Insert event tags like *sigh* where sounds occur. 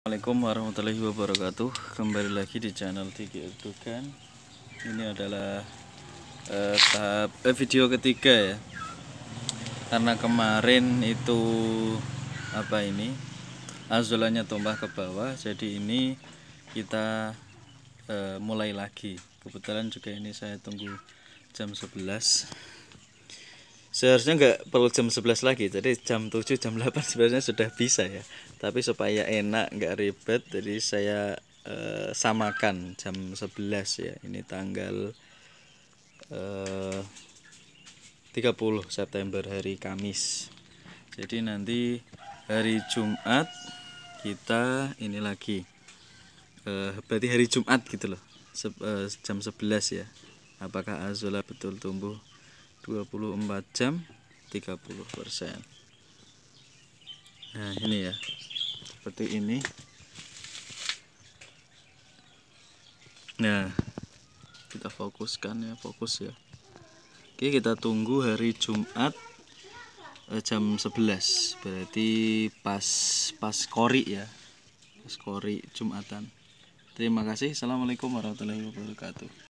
Assalamualaikum warahmatullahi wabarakatuh kembali lagi di channel Tiki Erdogan ini adalah eh, tahap eh, video ketiga ya karena kemarin itu apa ini azulanya tumpah ke bawah jadi ini kita eh, mulai lagi kebetulan juga ini saya tunggu jam 11 seharusnya nggak perlu jam 11 lagi jadi jam 7 jam 8 *laughs* sebenarnya sudah bisa ya tapi supaya enak nggak ribet jadi saya eh, samakan jam 11 ya ini tanggal eh, 30 September hari Kamis jadi nanti hari Jumat kita ini lagi eh, berarti hari Jumat gitu loh Se eh, jam 11 ya apakah Azola betul tumbuh 24 jam 30% nah ini ya seperti ini nah kita fokuskan ya fokus ya oke kita tunggu hari Jumat eh, jam 11 berarti pas pas kori ya pas kori Jumatan terima kasih assalamualaikum warahmatullahi wabarakatuh